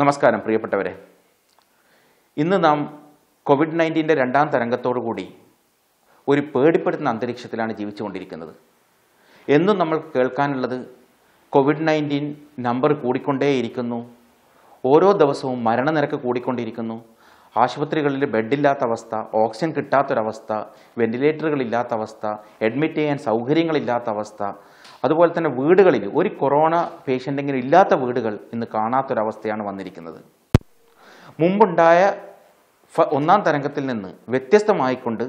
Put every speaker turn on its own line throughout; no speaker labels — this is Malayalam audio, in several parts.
നമസ്കാരം പ്രിയപ്പെട്ടവരെ ഇന്ന് നാം കോവിഡ് നയൻറ്റീൻ്റെ രണ്ടാം കൂടി ഒരു പേടിപ്പെടുത്തുന്ന അന്തരീക്ഷത്തിലാണ് ജീവിച്ചുകൊണ്ടിരിക്കുന്നത് എന്നും നമ്മൾ കേൾക്കാനുള്ളത് കോവിഡ് നയൻറ്റീൻ നമ്പർ കൂടിക്കൊണ്ടേയിരിക്കുന്നു ഓരോ ദിവസവും മരണനിരക്ക് കൂടിക്കൊണ്ടിരിക്കുന്നു ആശുപത്രികളിൽ ബെഡില്ലാത്ത അവസ്ഥ ഓക്സിജൻ കിട്ടാത്തൊരവസ്ഥ വെന്റിലേറ്ററുകളില്ലാത്ത അവസ്ഥ അഡ്മിറ്റ് ചെയ്യാൻ സൗകര്യങ്ങളില്ലാത്ത അവസ്ഥ അതുപോലെ തന്നെ വീടുകളിൽ ഒരു കൊറോണ പേഷ്യൻ്റെങ്കിലും ഇല്ലാത്ത വീടുകൾ ഇന്ന് കാണാത്തൊരവസ്ഥയാണ് വന്നിരിക്കുന്നത് മുമ്പുണ്ടായ ഒന്നാം തരംഗത്തിൽ നിന്ന് വ്യത്യസ്തമായിക്കൊണ്ട്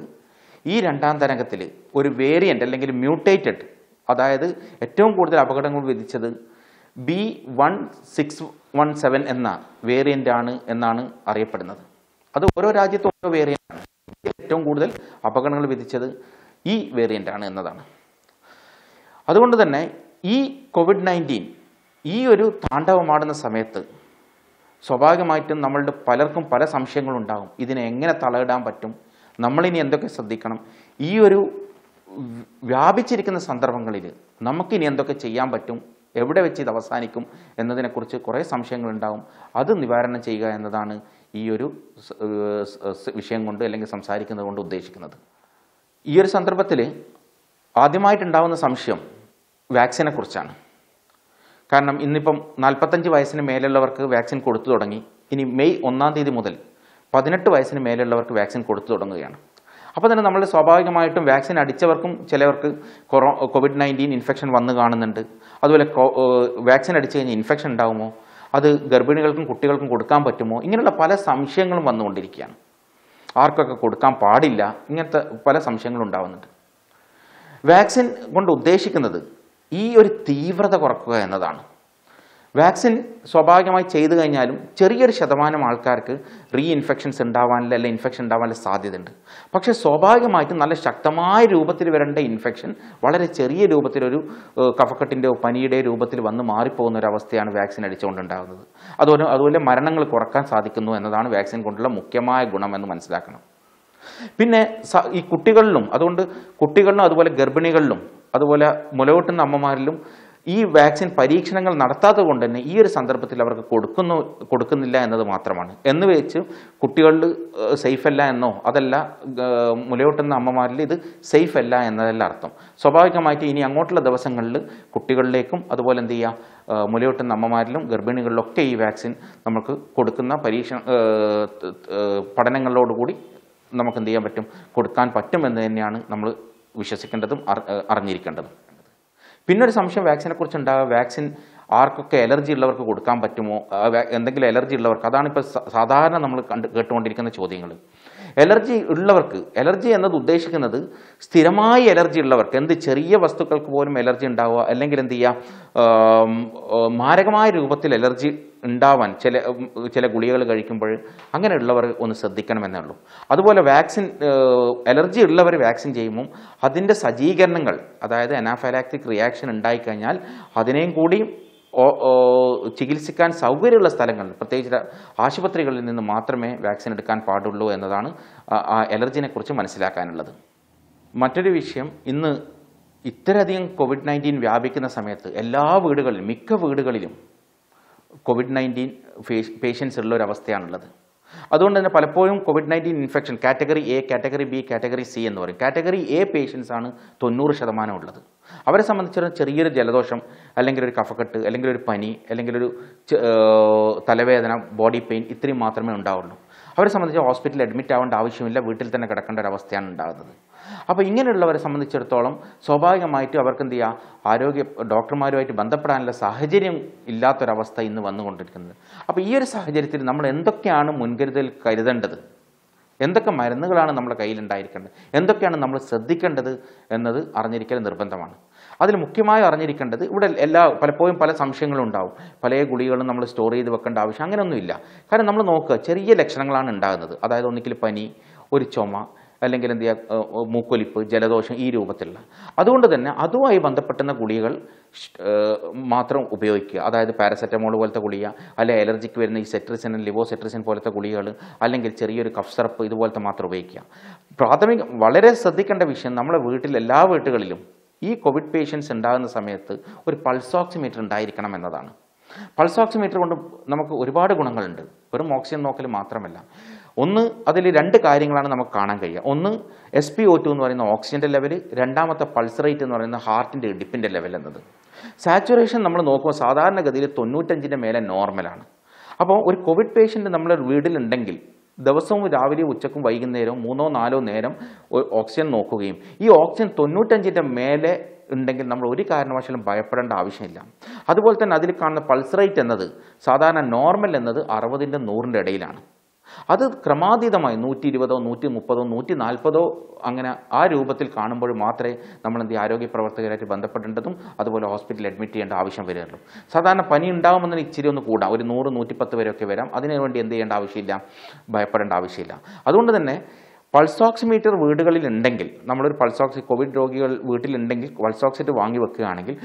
ഈ രണ്ടാം തരംഗത്തിൽ ഒരു വേരിയൻ്റ് അല്ലെങ്കിൽ മ്യൂട്ടേറ്റഡ് അതായത് ഏറ്റവും കൂടുതൽ അപകടങ്ങൾ വിധിച്ചത് B one six one seven എന്ന വേരിയൻ്റ് ആണ് എന്നാണ് അറിയപ്പെടുന്നത് അത് ഓരോ രാജ്യത്തും ഓരോ വേരിയൻ്റ് ആണ് ഏറ്റവും കൂടുതൽ അപകടങ്ങൾ വിധിച്ചത് ഈ വേരിയൻ്റ് ആണ് എന്നതാണ് അതുകൊണ്ട് തന്നെ ഈ കോവിഡ് നയൻറ്റീൻ ഈ ഒരു താണ്ഡവമാടുന്ന സമയത്ത് സ്വാഭാവികമായിട്ടും നമ്മളുടെ പലർക്കും പല സംശയങ്ങളുണ്ടാകും ഇതിനെ എങ്ങനെ തളയിടാൻ പറ്റും നമ്മളിനി എന്തൊക്കെ ശ്രദ്ധിക്കണം ഈ ഒരു വ്യാപിച്ചിരിക്കുന്ന സന്ദർഭങ്ങളിൽ നമുക്കിനി എന്തൊക്കെ ചെയ്യാൻ പറ്റും എവിടെ വെച്ച് ഇത് അവസാനിക്കും എന്നതിനെക്കുറിച്ച് കുറേ സംശയങ്ങളുണ്ടാകും അത് നിവാരണം ചെയ്യുക എന്നതാണ് ഈ ഒരു വിഷയം കൊണ്ട് അല്ലെങ്കിൽ സംസാരിക്കുന്നത് കൊണ്ട് ഉദ്ദേശിക്കുന്നത് ഈ ഒരു സന്ദർഭത്തിൽ ആദ്യമായിട്ടുണ്ടാകുന്ന സംശയം വാക്സിനെ കുറിച്ചാണ് കാരണം ഇന്നിപ്പം നാൽപ്പത്തഞ്ച് വയസ്സിന് മേലുള്ളവർക്ക് വാക്സിൻ കൊടുത്തു തുടങ്ങി ഇനി മെയ് ഒന്നാം തീയതി മുതൽ പതിനെട്ട് വയസ്സിന് മേലുള്ളവർക്ക് വാക്സിൻ കൊടുത്തു തുടങ്ങുകയാണ് അപ്പോൾ തന്നെ നമ്മൾ സ്വാഭാവികമായിട്ടും വാക്സിൻ അടിച്ചവർക്കും ചിലവർക്ക് കൊറോ കോവിഡ് നയൻറ്റീൻ ഇൻഫെക്ഷൻ വന്നു കാണുന്നുണ്ട് അതുപോലെ വാക്സിൻ അടിച്ചു കഴിഞ്ഞാൽ ഇൻഫെക്ഷൻ ഉണ്ടാകുമോ അത് ഗർഭിണികൾക്കും കുട്ടികൾക്കും കൊടുക്കാൻ പറ്റുമോ ഇങ്ങനെയുള്ള പല സംശയങ്ങളും വന്നുകൊണ്ടിരിക്കുകയാണ് ആർക്കൊക്കെ കൊടുക്കാൻ പാടില്ല ഇങ്ങനത്തെ പല സംശയങ്ങളും ഉണ്ടാവുന്നുണ്ട് വാക്സിൻ കൊണ്ട് ഉദ്ദേശിക്കുന്നത് ഈ ഒരു തീവ്രത കുറക്കുക എന്നതാണ് വാക്സിൻ സ്വാഭാവികമായി ചെയ്തു കഴിഞ്ഞാലും ചെറിയൊരു ശതമാനം ആൾക്കാർക്ക് റീഇൻഫെക്ഷൻസ് ഉണ്ടാവാനില്ല അല്ലെങ്കിൽ ഇൻഫെക്ഷൻ ഉണ്ടാവാനുള്ള സാധ്യതയുണ്ട് പക്ഷേ സ്വാഭാവികമായിട്ടും നല്ല ശക്തമായ രൂപത്തിൽ വരേണ്ട ഇൻഫെക്ഷൻ വളരെ ചെറിയ രൂപത്തിലൊരു കഫക്കെട്ടിൻ്റെയോ പനിയുടെയോ രൂപത്തിൽ വന്ന് മാറിപ്പോകുന്ന ഒരു അവസ്ഥയാണ് വാക്സിൻ അടിച്ചുകൊണ്ടുണ്ടാകുന്നത് അതുപോലെ അതുപോലെ മരണങ്ങൾ കുറക്കാൻ സാധിക്കുന്നു എന്നതാണ് വാക്സിൻ കൊണ്ടുള്ള മുഖ്യമായ ഗുണം എന്ന് മനസ്സിലാക്കണം പിന്നെ ഈ കുട്ടികളിലും അതുകൊണ്ട് കുട്ടികളിലും അതുപോലെ ഗർഭിണികളിലും അതുപോലെ മുലയൂട്ടുന്ന അമ്മമാരിലും ഈ വാക്സിൻ പരീക്ഷണങ്ങൾ നടത്താത്തത് കൊണ്ട് തന്നെ ഈ ഒരു സന്ദർഭത്തിൽ അവർക്ക് കൊടുക്കുന്നു കൊടുക്കുന്നില്ല എന്നത് മാത്രമാണ് എന്ന് വെച്ച് കുട്ടികളിൽ സേഫ് അല്ല എന്നോ അതല്ല മുലയൂട്ടുന്ന അമ്മമാരിൽ ഇത് സേഫ് അല്ല എന്നതല്ല അർത്ഥം സ്വാഭാവികമായിട്ട് ഇനി അങ്ങോട്ടുള്ള ദിവസങ്ങളിൽ കുട്ടികളിലേക്കും അതുപോലെ എന്ത് ചെയ്യുക മുലയൂട്ടുന്ന അമ്മമാരിലും ഗർഭിണികളിലൊക്കെ ഈ വാക്സിൻ നമുക്ക് കൊടുക്കുന്ന പരീക്ഷണ പഠനങ്ങളോടുകൂടി നമുക്ക് എന്ത് ചെയ്യാൻ പറ്റും കൊടുക്കാൻ പറ്റും എന്ന് തന്നെയാണ് നമ്മൾ വിശ്വസിക്കേണ്ടതും അറിഞ്ഞിരിക്കേണ്ടതും പിന്നൊരു സംശയം വാക്സിനെക്കുറിച്ച് ഉണ്ടാകുക വാക്സിൻ ആർക്കൊക്കെ എലർജി ഉള്ളവർക്ക് കൊടുക്കാൻ പറ്റുമോ എന്തെങ്കിലും എലർജി ഉള്ളവർക്ക് അതാണ് ഇപ്പോൾ സാധാരണ നമ്മൾ കണ്ട് കേട്ടുകൊണ്ടിരിക്കുന്ന ചോദ്യങ്ങൾ എലർജി ഉള്ളവർക്ക് എലർജി എന്നത് ഉദ്ദേശിക്കുന്നത് സ്ഥിരമായി എലർജി ഉള്ളവർക്ക് എന്ത് ചെറിയ വസ്തുക്കൾക്ക് പോലും എലർജി ഉണ്ടാവുക അല്ലെങ്കിൽ എന്ത് ചെയ്യുക മാരകമായ രൂപത്തിൽ എലർജി ഉണ്ടാവാൻ ചില ചില ഗുളികകൾ കഴിക്കുമ്പോൾ അങ്ങനെയുള്ളവർ ഒന്ന് ശ്രദ്ധിക്കണമെന്നേ ഉള്ളൂ അതുപോലെ വാക്സിൻ അലർജി ഉള്ളവർ വാക്സിൻ ചെയ്യുമ്പോൾ അതിൻ്റെ സജ്ജീകരണങ്ങൾ അതായത് അനാഫലാക്റ്റിക് റിയാക്ഷൻ ഉണ്ടായിക്കഴിഞ്ഞാൽ അതിനെയും കൂടി ചികിത്സിക്കാൻ സൗകര്യമുള്ള സ്ഥലങ്ങളിൽ പ്രത്യേകിച്ച് ആശുപത്രികളിൽ നിന്ന് മാത്രമേ വാക്സിൻ എടുക്കാൻ പാടുള്ളൂ എന്നതാണ് എലർജിനെക്കുറിച്ച് മനസ്സിലാക്കാനുള്ളത് മറ്റൊരു വിഷയം ഇന്ന് ഇത്രയധികം കോവിഡ് നയൻറ്റീൻ വ്യാപിക്കുന്ന സമയത്ത് എല്ലാ വീടുകളിലും മിക്ക വീടുകളിലും കോവിഡ് നയൻറ്റീൻ പേഷ്യൻസ് ഉള്ള ഒരവസ്ഥയാണുള്ളത് അതുകൊണ്ട് തന്നെ പലപ്പോഴും Covid nineteen infection category A category B category C എന്ന് പറയും കാറ്റഗറി എ പേഷ്യൻസ് ആണ് തൊണ്ണൂറ് ശതമാനം ഉള്ളത് അവരെ സംബന്ധിച്ചിടത്തോളം ചെറിയൊരു ജലദോഷം അല്ലെങ്കിൽ ഒരു കഫക്കെട്ട് അല്ലെങ്കിൽ ഒരു പനി അല്ലെങ്കിൽ ഒരു തലവേദന ബോഡി പെയിൻ ഇത്രയും മാത്രമേ ഉണ്ടാവുള്ളൂ അവരെ സംബന്ധിച്ച് ഹോസ്പിറ്റലിൽ അഡ്മിറ്റ് ആവേണ്ട ആവശ്യമില്ല വീട്ടിൽ തന്നെ കിടക്കേണ്ട ഒരു അവസ്ഥയാണ് ഉണ്ടാകുന്നത് അപ്പോൾ ഇങ്ങനെയുള്ളവരെ സംബന്ധിച്ചിടത്തോളം സ്വാഭാവികമായിട്ടും അവർക്ക് എന്ത് ചെയ്യുക ആരോഗ്യ ഡോക്ടർമാരുമായിട്ട് ബന്ധപ്പെടാനുള്ള സാഹചര്യം ഇല്ലാത്തൊരവസ്ഥ ഇന്ന് വന്നുകൊണ്ടിരിക്കുന്നത് അപ്പോൾ ഈ ഒരു സാഹചര്യത്തിൽ നമ്മൾ എന്തൊക്കെയാണ് മുൻകരുതൽ കരുതേണ്ടത് എന്തൊക്കെ മരുന്നുകളാണ് നമ്മുടെ കയ്യിലുണ്ടായിരിക്കേണ്ടത് എന്തൊക്കെയാണ് നമ്മൾ ശ്രദ്ധിക്കേണ്ടത് എന്നത് അറിഞ്ഞിരിക്കൽ നിർബന്ധമാണ് അതിൽ മുഖ്യമായി അറിഞ്ഞിരിക്കേണ്ടത് ഇവിടെ എല്ലാ പലപ്പോഴും പല സംശയങ്ങളും ഉണ്ടാവും പല ഗുളികളും നമ്മൾ സ്റ്റോർ ചെയ്ത് വെക്കേണ്ട ആവശ്യം അങ്ങനെയൊന്നുമില്ല കാരണം നമ്മൾ നോക്കുക ചെറിയ ലക്ഷണങ്ങളാണ് ഉണ്ടാകുന്നത് അതായത് ഒന്നിക്കൽ പനി ഒരു ചുമ അല്ലെങ്കിൽ എന്ത് ചെയ്യുക മൂക്കൊലിപ്പ് ജലദോഷം ഈ രൂപത്തിലുള്ള അതുകൊണ്ട് തന്നെ അതുമായി ബന്ധപ്പെട്ടുന്ന ഗുളികൾ മാത്രം ഉപയോഗിക്കുക അതായത് പാരസെറ്റമോൾ പോലത്തെ ഗുളിക അല്ലെ അലർജിക്ക് വരുന്ന ഈ സെട്രിസിൻ ലിവോ സെട്രിസിൻ പോലത്തെ ഗുളികൾ അല്ലെങ്കിൽ ചെറിയൊരു കഫ് സിറപ്പ് ഇതുപോലത്തെ മാത്രം ഉപയോഗിക്കുക പ്രാഥമിക വളരെ ശ്രദ്ധിക്കേണ്ട വിഷയം നമ്മുടെ വീട്ടിൽ എല്ലാ വീട്ടുകളിലും ഈ കോവിഡ് പേഷ്യൻസ് ഉണ്ടാകുന്ന സമയത്ത് ഒരു പൾസ് ഓക്സിമീറ്റർ ഉണ്ടായിരിക്കണം എന്നതാണ് പൾസ് ഓക്സിമീറ്റർ കൊണ്ട് നമുക്ക് ഒരുപാട് ഗുണങ്ങളുണ്ട് വെറും ഓക്സിജൻ നോക്കൽ മാത്രമല്ല ഒന്ന് അതിൽ രണ്ട് കാര്യങ്ങളാണ് നമുക്ക് കാണാൻ കഴിയുക ഒന്ന് എസ് പി ഒ ടു എന്ന് പറയുന്ന ഓക്സിജൻ്റെ ലെവൽ രണ്ടാമത്തെ പൾസ് റേറ്റ് എന്ന് പറയുന്ന ഹാർട്ടിൻ്റെ ഇടിപ്പിൻ്റെ ലെവൽ എന്നത് സാച്ചുറേഷൻ നമ്മൾ നോക്കുമ്പോൾ സാധാരണഗതിയിൽ തൊണ്ണൂറ്റഞ്ചിൻ്റെ മേലെ നോർമലാണ് അപ്പോൾ ഒരു കോവിഡ് പേഷ്യൻ്റ് നമ്മുടെ വീട്ടിലുണ്ടെങ്കിൽ ദിവസവും രാവിലെയും ഉച്ചക്കും വൈകുന്നേരവും മൂന്നോ നാലോ നേരം ഓക്സിജൻ നോക്കുകയും ഈ ഓക്സിജൻ തൊണ്ണൂറ്റഞ്ചിൻ്റെ മേലെ ഉണ്ടെങ്കിൽ നമ്മൾ ഒരു കാരണവശാലും ഭയപ്പെടേണ്ട ആവശ്യമില്ല അതുപോലെ തന്നെ അതിൽ കാണുന്ന പൾസ് റേറ്റ് എന്നത് സാധാരണ നോർമൽ എന്നത് അറുപതിൻ്റെ നൂറിൻ്റെ ഇടയിലാണ് അത് ക്രമാതീതമായി നൂറ്റി ഇരുപതോ നൂറ്റി മുപ്പതോ നൂറ്റി നാൽപ്പതോ അങ്ങനെ ആ രൂപത്തിൽ കാണുമ്പോൾ മാത്രമേ നമ്മൾ എന്ത് ആരോഗ്യ പ്രവർത്തകരായിട്ട് ബന്ധപ്പെടേണ്ടതും അതുപോലെ ഹോസ്പിറ്റലിൽ അഡ്മിറ്റ് ചെയ്യേണ്ട ആവശ്യം വരുള്ളൂ സാധാരണ പനി ഉണ്ടാകുമെന്നതിന് ഇച്ചിരി ഒന്ന് കൂടാം ഒരു നൂറ് നൂറ്റിപ്പത്ത് വരെയൊക്കെ വരാം അതിനുവേണ്ടി എന്ത് ചെയ്യേണ്ട ആവശ്യമില്ല ഭയപ്പെടേണ്ട ആവശ്യമില്ല അതുകൊണ്ട് തന്നെ പൾസ് ഓക്സിമീറ്റർ വീടുകളിൽ ഉണ്ടെങ്കിൽ നമ്മളൊരു പൾസ് ഓക്സി കോവിഡ് രോഗികൾ വീട്ടിലുണ്ടെങ്കിൽ പൾസ് ഓക്സിറ്റ് വാങ്ങി വെക്കുകയാണെങ്കിൽ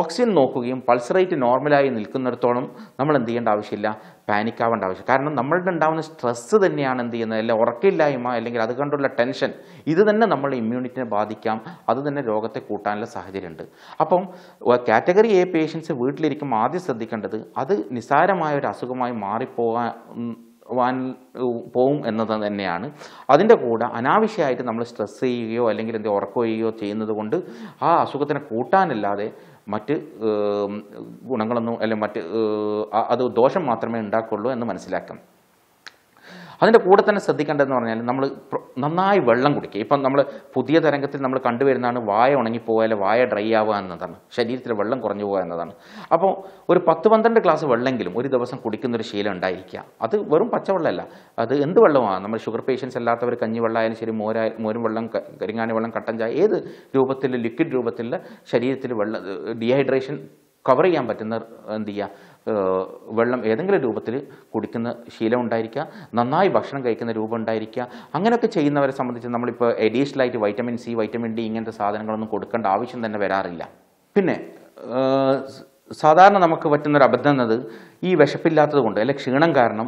ഓക്സിജൻ നോക്കുകയും പൾസ് റേറ്റ് നോർമലായി നിൽക്കുന്നിടത്തോളം നമ്മൾ എന്ത് ചെയ്യേണ്ട ആവശ്യമില്ല ആവേണ്ട ആവശ്യം കാരണം നമ്മളുടെ ഉണ്ടാകുന്ന സ്ട്രെസ്സ് തന്നെയാണ് എന്ത് ചെയ്യുന്നത് അല്ലെങ്കിൽ ഉറക്കില്ലായ്മ അല്ലെങ്കിൽ അത് കണ്ടുള്ള ടെൻഷൻ ഇത് തന്നെ നമ്മൾ ഇമ്മ്യൂണിറ്റിനെ ബാധിക്കാം അത് തന്നെ രോഗത്തെ കൂട്ടാനുള്ള സാഹചര്യമുണ്ട് അപ്പം കാറ്റഗറി എ പേഷ്യൻസ് വീട്ടിലിരിക്കുമ്പോൾ ആദ്യം ശ്രദ്ധിക്കേണ്ടത് അത് നിസ്സാരമായ ഒരു അസുഖമായി മാറിപ്പോകാൻ വാൻ പോവും എന്നത് തന്നെയാണ് അതിൻ്റെ കൂടെ അനാവശ്യമായിട്ട് നമ്മൾ സ്ട്രെസ് ചെയ്യുകയോ അല്ലെങ്കിൽ എന്തെങ്കിലും ഉറക്കുകയോ ചെയ്യുന്നത് കൊണ്ട് ആ അസുഖത്തിനെ കൂട്ടാനല്ലാതെ മറ്റ് ഗുണങ്ങളൊന്നും അല്ലെങ്കിൽ മറ്റ് അത് ദോഷം മാത്രമേ ഉണ്ടാക്കുള്ളൂ എന്ന് മനസ്സിലാക്കാം അതിൻ്റെ കൂടെ തന്നെ ശ്രദ്ധിക്കേണ്ടതെന്ന് പറഞ്ഞാൽ നമ്മൾ നന്നായി വെള്ളം കുടിക്കുക ഇപ്പം നമ്മൾ പുതിയ തരംഗത്തിൽ നമ്മൾ കണ്ടുവരുന്നതാണ് വായ ഉണങ്ങിപ്പോയാൽ വായ ഡ്രൈ ആവുക എന്നതാണ് ശരീരത്തിൽ വെള്ളം കുറഞ്ഞു പോകുക എന്നതാണ് അപ്പോൾ ഒരു പത്ത് പന്ത്രണ്ട് ഗ്ലാസ് വെള്ളമെങ്കിലും ഒരു ദിവസം കുടിക്കുന്നൊരു ശീലം ഉണ്ടായിരിക്കുക അത് വെറും പച്ചവെള്ളമല്ല അത് എന്ത് വെള്ളമാണ് നമ്മൾ ഷുഗർ പേഷ്യൻസ് അല്ലാത്തവർ കഞ്ഞിവെള്ളമായാലും ശരി മോര മോരും വെള്ളം കരിങ്ങാണി വെള്ളം കട്ടൻ ചായ ഏത് രൂപത്തിൽ ലിക്വിഡ് രൂപത്തിൽ ശരീരത്തിൽ വെള്ളം ഡീഹൈഡ്രേഷൻ കവർ ചെയ്യാൻ പറ്റുന്ന എന്ത് ചെയ്യുക വെള്ളം ഏതെങ്കിലും രൂപത്തിൽ കുടിക്കുന്ന ശീലം ഉണ്ടായിരിക്കുക നന്നായി ഭക്ഷണം കഴിക്കുന്ന രൂപം ഉണ്ടായിരിക്കുക അങ്ങനെയൊക്കെ ചെയ്യുന്നവരെ സംബന്ധിച്ച് നമ്മളിപ്പോൾ എഡീഷണലായിട്ട് വൈറ്റമിൻ സി വൈറ്റമിൻ ഡി ഇങ്ങനത്തെ സാധനങ്ങളൊന്നും കൊടുക്കേണ്ട ആവശ്യം തന്നെ വരാറില്ല പിന്നെ സാധാരണ നമുക്ക് പറ്റുന്നൊരു അബദ്ധം എന്നത് ഈ വിശപ്പില്ലാത്തത് കൊണ്ട് അല്ലെങ്കിൽ ക്ഷീണം കാരണം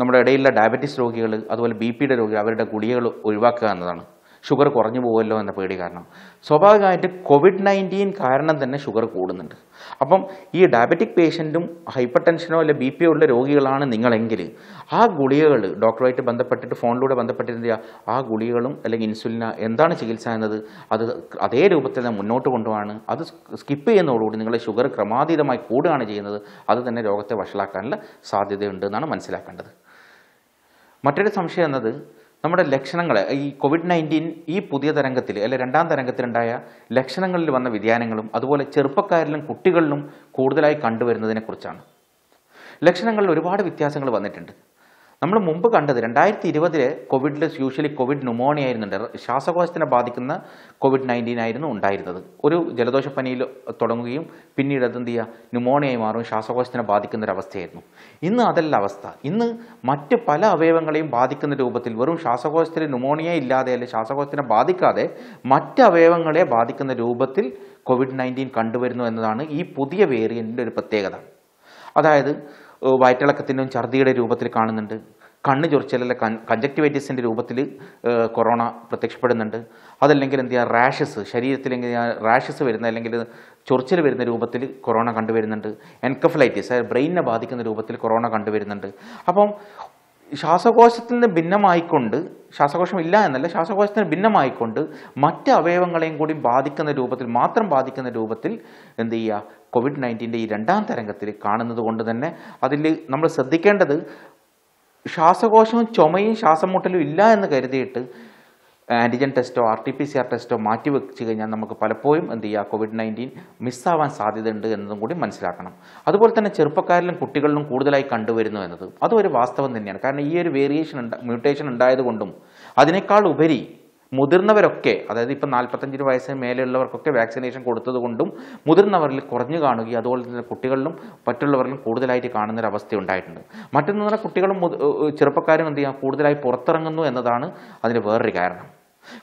നമ്മുടെ ഇടയിലുള്ള ഡയബറ്റീസ് രോഗികൾ അതുപോലെ ബി പിയുടെ രോഗികൾ അവരുടെ ഗുളികകൾ ഒഴിവാക്കുക എന്നതാണ് ഷുഗർ കുറഞ്ഞു പോകുമല്ലോ എന്ന പേടി കാരണം സ്വാഭാവികമായിട്ട് കോവിഡ് നയൻറ്റീൻ കാരണം തന്നെ ഷുഗർ കൂടുന്നുണ്ട് അപ്പം ഈ ഡയബറ്റിക് പേഷ്യൻറ്റും ഹൈപ്പർ ടെൻഷനോ അല്ലെ ബി ഒ ഉള്ള രോഗികളാണ് നിങ്ങളെങ്കിൽ ആ ഗുളികകൾ ഡോക്ടറുമായിട്ട് ബന്ധപ്പെട്ടിട്ട് ഫോണിലൂടെ ബന്ധപ്പെട്ടിരുന്ന ആ ഗുളികകളും അല്ലെങ്കിൽ ഇൻസുലിന എന്താണ് ചികിത്സ എന്നത് അത് അതേ രൂപത്തിൽ തന്നെ മുന്നോട്ട് കൊണ്ടുപോകാണ് അത് സ്കിപ്പ് ചെയ്യുന്നതോടുകൂടി നിങ്ങളുടെ ഷുഗർ ക്രമാതീതമായി കൂടുകയാണ് ചെയ്യുന്നത് അത് തന്നെ രോഗത്തെ വഷളാക്കാനുള്ള സാധ്യതയുണ്ട് എന്നാണ് മനസ്സിലാക്കേണ്ടത് മറ്റൊരു സംശയം എന്നത് നമ്മുടെ ലക്ഷണങ്ങൾ ഈ കോവിഡ് നയൻറ്റീൻ ഈ പുതിയ തരംഗത്തിൽ അല്ലെ രണ്ടാം തരംഗത്തിലുണ്ടായ ലക്ഷണങ്ങളിൽ വന്ന വ്യതിയാനങ്ങളും അതുപോലെ ചെറുപ്പക്കാരിലും കുട്ടികളിലും കൂടുതലായി കണ്ടുവരുന്നതിനെക്കുറിച്ചാണ് ലക്ഷണങ്ങളിൽ ഒരുപാട് വ്യത്യാസങ്ങൾ വന്നിട്ടുണ്ട് നമ്മൾ മുമ്പ് കണ്ടത് രണ്ടായിരത്തി ഇരുപതിൽ കോവിഡിൽ യൂഷ്വലി കോവിഡ് ന്യൂമോണിയ ആയിരുന്നുണ്ട് ശ്വാസകോശത്തിനെ ബാധിക്കുന്ന കോവിഡ് നയൻറ്റീൻ ആയിരുന്നു ഉണ്ടായിരുന്നത് ഒരു ജലദോഷപ്പനിയിൽ തുടങ്ങുകയും പിന്നീട് അതെന്ത് ചെയ്യുക ന്യൂമോണിയായി മാറും ശ്വാസകോശത്തിനെ ബാധിക്കുന്ന ഒരവസ്ഥയായിരുന്നു ഇന്ന് അതല്ല അവസ്ഥ ഇന്ന് മറ്റ് പല അവയവങ്ങളെയും ബാധിക്കുന്ന രൂപത്തിൽ വെറും ശ്വാസകോശത്തിൽ ന്യൂമോണിയ ഇല്ലാതെ അല്ലെങ്കിൽ ശ്വാസകോശത്തിനെ ബാധിക്കാതെ മറ്റ് അവയവങ്ങളെ ബാധിക്കുന്ന രൂപത്തിൽ കോവിഡ് നയൻറ്റീൻ കണ്ടുവരുന്നു എന്നതാണ് ഈ പുതിയ വേരിയൻറ്റിൻ്റെ ഒരു പ്രത്യേകത അതായത് വയറ്റിളക്കത്തിൻ്റെയും ഛർദിയുടെ രൂപത്തിൽ കാണുന്നുണ്ട് കണ്ണ് ചൊറിച്ചിലെ കൺ കഞ്ചക്ടിവൈറ്റിസിൻ്റെ രൂപത്തിൽ കൊറോണ പ്രത്യക്ഷപ്പെടുന്നുണ്ട് അതല്ലെങ്കിൽ എന്ത് ചെയ്യുക റാഷസ് ശരീരത്തിൽ റാഷസ് വരുന്ന അല്ലെങ്കിൽ ചൊറിച്ചിൽ വരുന്ന രൂപത്തിൽ കൊറോണ കണ്ടുവരുന്നുണ്ട് എൻകഫലൈറ്റിസ് അതായത് ബ്രെയിനിനെ ബാധിക്കുന്ന രൂപത്തിൽ കൊറോണ കണ്ടുവരുന്നുണ്ട് അപ്പം ശ്വാസകോശത്തിൽ നിന്ന് ഭിന്നമായിക്കൊണ്ട് ശ്വാസകോശം ഇല്ല എന്നല്ല ശ്വാസകോശത്തിന് ഭിന്നമായിക്കൊണ്ട് മറ്റ് അവയവങ്ങളെയും കൂടി ബാധിക്കുന്ന രൂപത്തിൽ മാത്രം ബാധിക്കുന്ന രൂപത്തിൽ എന്ത് ചെയ്യുക കോവിഡ് നയൻറ്റീൻ്റെ ഈ രണ്ടാം തരംഗത്തിൽ കാണുന്നത് കൊണ്ട് തന്നെ അതിൽ നമ്മൾ ശ്രദ്ധിക്കേണ്ടത് ശ്വാസകോശവും ചുമയും മുട്ടലും ഇല്ല എന്ന് കരുതിയിട്ട് ആൻറ്റിജൻ ടെസ്റ്റോ R T P C R ടെസ്റ്റോ മാറ്റി വെച്ച് കഴിഞ്ഞാൽ നമുക്ക് പലപ്പോഴും എന്ത് ചെയ്യുക കോവിഡ് നയൻറ്റീൻ മിസ്സാവാൻ സാധ്യതയുണ്ട് എന്നതും കൂടി മനസ്സിലാക്കണം അതുപോലെ തന്നെ ചെറുപ്പക്കാരിലും കുട്ടികളിലും കൂടുതലായി കണ്ടുവരുന്നു എന്നത് അതൊരു വാസ്തവം തന്നെയാണ് കാരണം ഈ ഒരു വേരിയേഷൻ മ്യൂട്ടേഷൻ ഉണ്ടായതുകൊണ്ടും അതിനേക്കാൾ ഉപരി മുതിർന്നവരൊക്കെ അതായത് ഇപ്പം നാൽപ്പത്തഞ്ചിന് വയസ്സിന് മേലെയുള്ളവർക്കൊക്കെ വാക്സിനേഷൻ കൊടുത്തതുകൊണ്ടും മുതിർന്നവരിൽ കുറഞ്ഞു കാണുകയും അതുപോലെ തന്നെ കുട്ടികളിലും മറ്റുള്ളവരിലും കൂടുതലായിട്ട് കാണുന്നൊരവസ്ഥ ഉണ്ടായിട്ടുണ്ട് മറ്റൊന്നു പറഞ്ഞാൽ കുട്ടികളും ചെറുപ്പക്കാരും എന്ത് ചെയ്യുക കൂടുതലായി പുറത്തിറങ്ങുന്നു എന്നതാണ് അതിന് വേറൊരു കാരണം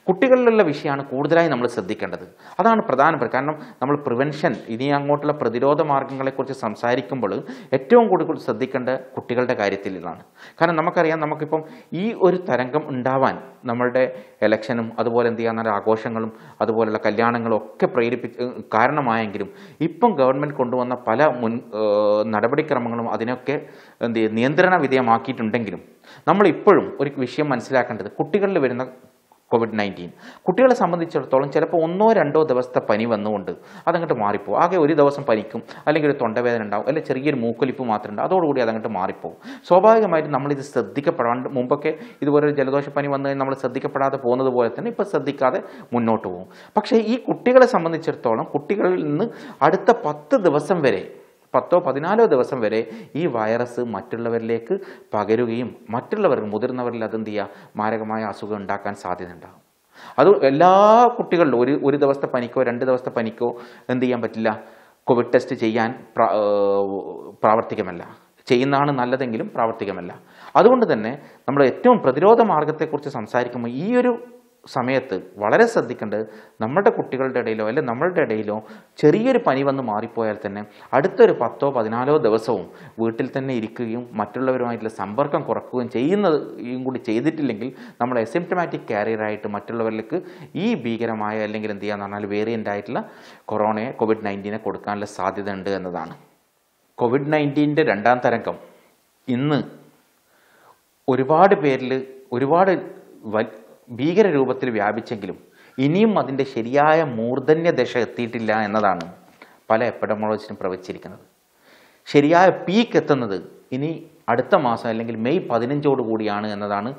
കുട്ടികളിലുള്ള വിഷയമാണ് കൂടുതലായി നമ്മൾ ശ്രദ്ധിക്കേണ്ടത് അതാണ് പ്രധാനപ്പെട്ട കാരണം നമ്മൾ പ്രിവെൻഷൻ ഇനി അങ്ങോട്ടുള്ള പ്രതിരോധ മാർഗങ്ങളെക്കുറിച്ച് സംസാരിക്കുമ്പോൾ ഏറ്റവും കൂടുതൽ ശ്രദ്ധിക്കേണ്ട കുട്ടികളുടെ കാര്യത്തിലാണ് കാരണം നമുക്കറിയാം നമുക്കിപ്പം ഈ ഒരു തരംഗം ഉണ്ടാവാൻ നമ്മളുടെ ഇലക്ഷനും അതുപോലെ എന്ത് ചെയ്യാൻ ആഘോഷങ്ങളും അതുപോലെയുള്ള കല്യാണങ്ങളും ഒക്കെ പ്രേരിപ്പിച്ച് കാരണമായെങ്കിലും ഇപ്പം ഗവൺമെൻറ് കൊണ്ടുവന്ന പല മുൻ നടപടിക്രമങ്ങളും അതിനൊക്കെ എന്ത് നിയന്ത്രണ വിധേയമാക്കിയിട്ടുണ്ടെങ്കിലും നമ്മളിപ്പോഴും ഒരു വിഷയം മനസ്സിലാക്കേണ്ടത് കുട്ടികളിൽ വരുന്ന കോവിഡ് നയൻറ്റീൻ കുട്ടികളെ സംബന്ധിച്ചിടത്തോളം ചിലപ്പോൾ ഒന്നോ രണ്ടോ ദിവസത്തെ പനി വന്നുകൊണ്ട് അതങ്ങോട്ട് മാറിപ്പോകും ആകെ ഒരു ദിവസം പനിക്കും അല്ലെങ്കിൽ ഒരു തൊണ്ടവേദന ഉണ്ടാവും അല്ലെങ്കിൽ ചെറിയൊരു മൂക്കൊലിപ്പ് മാത്രം ഉണ്ടാവും അതോടുകൂടി അതങ്ങോട്ട് മാറിപ്പോകും സ്വാഭാവികമായിട്ടും നമ്മളിത് ശ്രദ്ധിക്കപ്പെടാണ്ട് മുമ്പൊക്കെ ഇതുപോലെ ഒരു ജലദോഷ പനി വന്നു കഴിഞ്ഞാൽ നമ്മൾ ശ്രദ്ധിക്കപ്പെടാതെ പോകുന്നത് പോലെ തന്നെ ഇപ്പോൾ ശ്രദ്ധിക്കാതെ മുന്നോട്ട് പോകും പക്ഷേ ഈ കുട്ടികളെ സംബന്ധിച്ചിടത്തോളം കുട്ടികളിൽ നിന്ന് അടുത്ത പത്ത് ദിവസം വരെ പത്തോ പതിനാലോ ദിവസം വരെ ഈ വൈറസ് മറ്റുള്ളവരിലേക്ക് പകരുകയും മറ്റുള്ളവർക്ക് മുതിർന്നവരിൽ അതെന്ത് ചെയ്യുക മാരകമായ അസുഖം ഉണ്ടാക്കാൻ ഉണ്ടാകും അത് എല്ലാ കുട്ടികളിലും ഒരു ഒരു ദിവസത്തെ പനിക്കോ രണ്ട് ദിവസത്തെ പനിക്കോ എന്ത് ചെയ്യാൻ പറ്റില്ല കോവിഡ് ടെസ്റ്റ് ചെയ്യാൻ പ്രാവർത്തികമല്ല ചെയ്യുന്നതാണ് നല്ലതെങ്കിലും പ്രാവർത്തികമല്ല അതുകൊണ്ട് തന്നെ നമ്മൾ ഏറ്റവും പ്രതിരോധ മാർഗത്തെക്കുറിച്ച് സംസാരിക്കുമ്പോൾ ഈ ഒരു സമയത്ത് വളരെ ശ്രദ്ധിക്കേണ്ടത് നമ്മുടെ കുട്ടികളുടെ ഇടയിലോ അല്ലെങ്കിൽ നമ്മളുടെ ഇടയിലോ ചെറിയൊരു പനി വന്ന് മാറിപ്പോയാൽ തന്നെ അടുത്തൊരു പത്തോ പതിനാലോ ദിവസവും വീട്ടിൽ തന്നെ ഇരിക്കുകയും മറ്റുള്ളവരുമായിട്ടുള്ള സമ്പർക്കം കുറക്കുകയും ചെയ്യുന്നതും കൂടി ചെയ്തിട്ടില്ലെങ്കിൽ നമ്മൾ എസിംറ്റമാറ്റിക് കാരിയറായിട്ട് മറ്റുള്ളവരിലേക്ക് ഈ ഭീകരമായ അല്ലെങ്കിൽ എന്ത് ചെയ്യാന്ന് പറഞ്ഞാൽ വേരിയൻ്റ് ആയിട്ടുള്ള കൊറോണയെ കോവിഡ് നയൻറ്റീനെ കൊടുക്കാനുള്ള സാധ്യത ഉണ്ട് എന്നതാണ് കോവിഡ് നയൻറ്റീൻ്റെ രണ്ടാം തരംഗം ഇന്ന് ഒരുപാട് പേരിൽ ഒരുപാട് ഭീകരരൂപത്തിൽ വ്യാപിച്ചെങ്കിലും ഇനിയും അതിൻ്റെ ശരിയായ മൂർധന്യ ദശ എത്തിയിട്ടില്ല എന്നതാണ് പല എപ്പഡമോളജിസ്റ്റും പ്രവചിച്ചിരിക്കുന്നത് ശരിയായ പീക്ക് എത്തുന്നത് ഇനി അടുത്ത മാസം അല്ലെങ്കിൽ മെയ് പതിനഞ്ചോട് കൂടിയാണ് എന്നതാണ്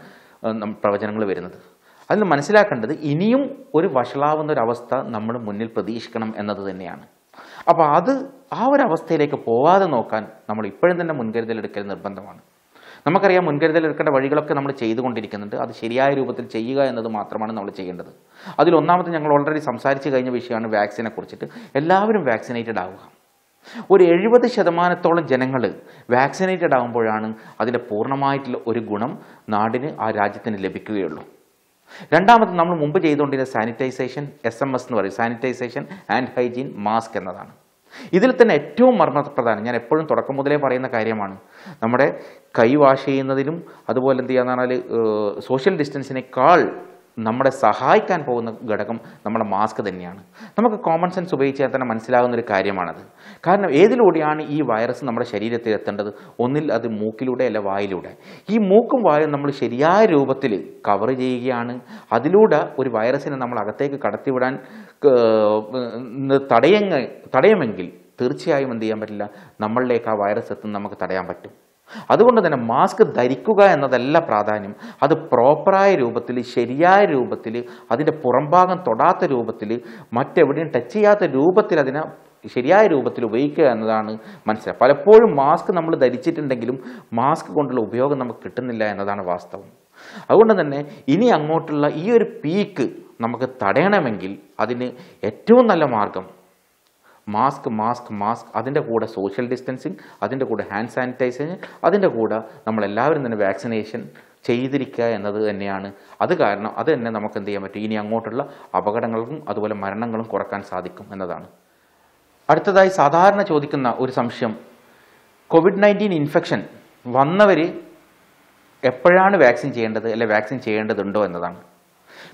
പ്രവചനങ്ങൾ വരുന്നത് അതിൽ മനസ്സിലാക്കേണ്ടത് ഇനിയും ഒരു വഷളാവുന്ന അവസ്ഥ നമ്മൾ മുന്നിൽ പ്രതീക്ഷിക്കണം എന്നത് തന്നെയാണ് അപ്പോൾ അത് ആ ഒരു അവസ്ഥയിലേക്ക് പോവാതെ നോക്കാൻ നമ്മൾ ഇപ്പോഴും തന്നെ മുൻകരുതലെടുക്കൽ നിർബന്ധമാണ് നമുക്കറിയാം മുൻകരുതൽ എടുക്കേണ്ട വഴികളൊക്കെ നമ്മൾ ചെയ്തുകൊണ്ടിരിക്കുന്നുണ്ട് അത് ശരിയായ രൂപത്തിൽ ചെയ്യുക എന്നത് മാത്രമാണ് നമ്മൾ ചെയ്യേണ്ടത് അതിലൊന്നാമത് ഞങ്ങൾ ഓൾറെഡി സംസാരിച്ച് കഴിഞ്ഞ വിഷയമാണ് വാക്സിനെ കുറിച്ചിട്ട് എല്ലാവരും വാക്സിനേറ്റഡ് ആവുക ഒരു എഴുപത് ശതമാനത്തോളം ജനങ്ങൾ വാക്സിനേറ്റഡ് ആകുമ്പോഴാണ് അതിൻ്റെ പൂർണ്ണമായിട്ടുള്ള ഒരു ഗുണം നാടിന് ആ രാജ്യത്തിന് ലഭിക്കുകയുള്ളൂ രണ്ടാമത് നമ്മൾ മുമ്പ് ചെയ്തുകൊണ്ടിരുന്ന സാനിറ്റൈസേഷൻ എസ് എം എസ് എന്ന് പറയും സാനിറ്റൈസേഷൻ ആൻഡ് ഹൈജീൻ മാസ്ക് എന്നതാണ് ഇതിൽ തന്നെ ഏറ്റവും മർമ്മപ്രധാനം ഞാൻ എപ്പോഴും തുടക്കം മുതലേ പറയുന്ന കാര്യമാണ് നമ്മുടെ കൈ വാഷ് ചെയ്യുന്നതിലും അതുപോലെ എന്ത് ചെയ്യാന്ന് പറഞ്ഞാൽ സോഷ്യൽ ഡിസ്റ്റൻസിനേക്കാൾ നമ്മളെ സഹായിക്കാൻ പോകുന്ന ഘടകം നമ്മുടെ മാസ്ക് തന്നെയാണ് നമുക്ക് കോമൺ സെൻസ് ഉപയോഗിച്ചാൽ തന്നെ മനസ്സിലാകുന്ന ഒരു കാര്യമാണത് കാരണം ഏതിലൂടെയാണ് ഈ വൈറസ് നമ്മുടെ ശരീരത്തിൽ എത്തേണ്ടത് ഒന്നിൽ അത് മൂക്കിലൂടെ അല്ല വായിലൂടെ ഈ മൂക്കും വായും നമ്മൾ ശരിയായ രൂപത്തിൽ കവർ ചെയ്യുകയാണ് അതിലൂടെ ഒരു വൈറസിനെ നമ്മൾ അകത്തേക്ക് കടത്തിവിടാൻ തടയങ്ങ തടയുമെങ്കിൽ തീർച്ചയായും എന്ത് ചെയ്യാൻ പറ്റില്ല നമ്മളിലേക്ക് ആ വൈറസ് എത്തുന്ന നമുക്ക് തടയാൻ പറ്റും അതുകൊണ്ട് തന്നെ മാസ്ക് ധരിക്കുക എന്നതല്ല പ്രാധാന്യം അത് പ്രോപ്പറായ രൂപത്തിൽ ശരിയായ രൂപത്തിൽ അതിൻ്റെ പുറംഭാഗം തൊടാത്ത രൂപത്തിൽ മറ്റെവിടെയും ടച്ച് ചെയ്യാത്ത രൂപത്തിൽ അതിനെ ശരിയായ രൂപത്തിൽ ഉപയോഗിക്കുക എന്നതാണ് മനസ്സിലാക്കുക പലപ്പോഴും മാസ്ക് നമ്മൾ ധരിച്ചിട്ടുണ്ടെങ്കിലും മാസ്ക് കൊണ്ടുള്ള ഉപയോഗം നമുക്ക് കിട്ടുന്നില്ല എന്നതാണ് വാസ്തവം അതുകൊണ്ട് തന്നെ ഇനി അങ്ങോട്ടുള്ള ഈ ഒരു പീക്ക് നമുക്ക് തടയണമെങ്കിൽ അതിന് ഏറ്റവും നല്ല മാർഗം മാസ്ക് മാസ്ക് മാസ്ക് അതിൻ്റെ കൂടെ സോഷ്യൽ ഡിസ്റ്റൻസിങ് അതിൻ്റെ കൂടെ ഹാൻഡ് സാനിറ്റൈസിങ് അതിൻ്റെ കൂടെ നമ്മളെല്ലാവരും തന്നെ വാക്സിനേഷൻ ചെയ്തിരിക്കുക എന്നത് തന്നെയാണ് അത് കാരണം അത് തന്നെ നമുക്ക് എന്ത് ചെയ്യാൻ പറ്റും ഇനി അങ്ങോട്ടുള്ള അപകടങ്ങൾക്കും അതുപോലെ മരണങ്ങളും കുറക്കാൻ സാധിക്കും എന്നതാണ് അടുത്തതായി സാധാരണ ചോദിക്കുന്ന ഒരു സംശയം കോവിഡ് നയൻറ്റീൻ ഇൻഫെക്ഷൻ വന്നവർ എപ്പോഴാണ് വാക്സിൻ ചെയ്യേണ്ടത് അല്ലെ വാക്സിൻ ചെയ്യേണ്ടതുണ്ടോ എന്നതാണ്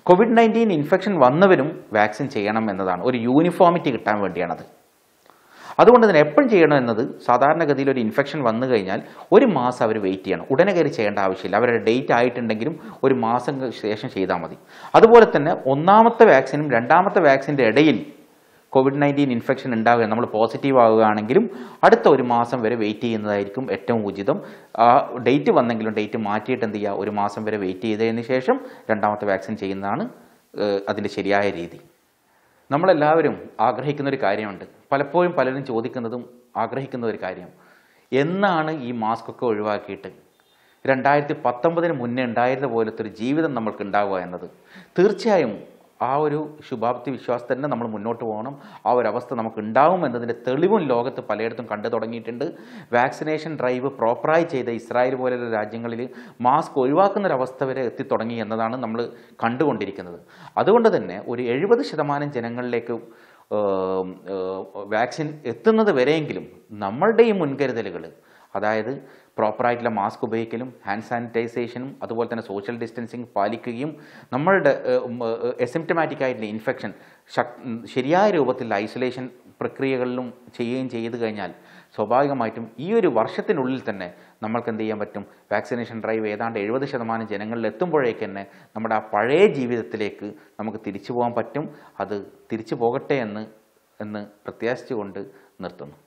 കോവിഡ് നയൻറ്റീൻ ഇൻഫെക്ഷൻ വന്നവരും വാക്സിൻ ചെയ്യണം എന്നതാണ് ഒരു യൂണിഫോമിറ്റി കിട്ടാൻ വേണ്ടിയാണത് അതുകൊണ്ട് തന്നെ എപ്പോഴും ചെയ്യണം എന്നത് സാധാരണഗതിയിൽ ഒരു ഇൻഫെക്ഷൻ വന്നു കഴിഞ്ഞാൽ ഒരു മാസം അവർ വെയിറ്റ് ചെയ്യണം ഉടനെ കയറി ചെയ്യേണ്ട ആവശ്യമില്ല അവരുടെ ഡേറ്റ് ആയിട്ടുണ്ടെങ്കിലും ഒരു മാസം ശേഷം ചെയ്താൽ മതി അതുപോലെ തന്നെ ഒന്നാമത്തെ വാക്സിനും രണ്ടാമത്തെ വാക്സിൻ്റെ ഇടയിൽ കോവിഡ് നയൻറ്റീൻ ഇൻഫെക്ഷൻ ഉണ്ടാവുക നമ്മൾ പോസിറ്റീവ് ആവുകയാണെങ്കിലും അടുത്ത ഒരു മാസം വരെ വെയിറ്റ് ചെയ്യുന്നതായിരിക്കും ഏറ്റവും ഉചിതം ആ ഡേറ്റ് വന്നെങ്കിലും ഡേറ്റ് മാറ്റിയിട്ട് എന്ത് ചെയ്യുക ഒരു മാസം വരെ വെയിറ്റ് ചെയ്തതിന് ശേഷം രണ്ടാമത്തെ വാക്സിൻ ചെയ്യുന്നതാണ് അതിൻ്റെ ശരിയായ രീതി നമ്മളെല്ലാവരും ആഗ്രഹിക്കുന്ന ഒരു കാര്യമുണ്ട് പലപ്പോഴും പലരും ചോദിക്കുന്നതും ആഗ്രഹിക്കുന്ന ഒരു കാര്യം എന്നാണ് ഈ മാസ്ക് ഒക്കെ ഒഴിവാക്കിയിട്ട് രണ്ടായിരത്തി പത്തൊമ്പതിന് മുന്നേ ഉണ്ടായിരുന്ന പോലത്തെ ഒരു ജീവിതം നമ്മൾക്ക് ഉണ്ടാവുക എന്നത് തീർച്ചയായും ആ ഒരു ശുഭാപ്തി വിശ്വാസത്തിൽ തന്നെ നമ്മൾ മുന്നോട്ട് പോകണം ആ ഒരു അവസ്ഥ നമുക്ക് ഉണ്ടാവും എന്നതിൻ്റെ തെളിവും ലോകത്ത് പലയിടത്തും കണ്ടു തുടങ്ങിയിട്ടുണ്ട് വാക്സിനേഷൻ ഡ്രൈവ് പ്രോപ്പറായി ചെയ്ത ഇസ്രായേൽ പോലെയുള്ള രാജ്യങ്ങളിൽ മാസ്ക് ഒഴിവാക്കുന്ന അവസ്ഥ വരെ എത്തിത്തുടങ്ങി എന്നതാണ് നമ്മൾ കണ്ടുകൊണ്ടിരിക്കുന്നത് അതുകൊണ്ട് തന്നെ ഒരു എഴുപത് ശതമാനം ജനങ്ങളിലേക്ക് വാക്സിൻ എത്തുന്നത് വരെയെങ്കിലും നമ്മളുടെ ഈ മുൻകരുതലുകൾ അതായത് പ്രോപ്പറായിട്ടുള്ള മാസ്ക് ഉപയോഗിക്കലും ഹാൻഡ് സാനിറ്റൈസേഷനും അതുപോലെ തന്നെ സോഷ്യൽ ഡിസ്റ്റൻസിങ് പാലിക്കുകയും നമ്മളുടെ എസിംറ്റമാറ്റിക് ആയിട്ടുള്ള ഇൻഫെക്ഷൻ ശരിയായ രൂപത്തിൽ ഐസൊലേഷൻ പ്രക്രിയകളിലും ചെയ്യുകയും ചെയ്തു കഴിഞ്ഞാൽ സ്വാഭാവികമായിട്ടും ഈ ഒരു വർഷത്തിനുള്ളിൽ തന്നെ നമ്മൾക്ക് എന്ത് ചെയ്യാൻ പറ്റും വാക്സിനേഷൻ ഡ്രൈവ് ഏതാണ്ട് എഴുപത് ശതമാനം ജനങ്ങളിൽ എത്തുമ്പോഴേക്ക് തന്നെ നമ്മുടെ ആ പഴയ ജീവിതത്തിലേക്ക് നമുക്ക് തിരിച്ചു പോകാൻ പറ്റും അത് തിരിച്ചു പോകട്ടെ എന്ന് എന്ന് പ്രത്യാശിച്ചുകൊണ്ട് നിർത്തുന്നു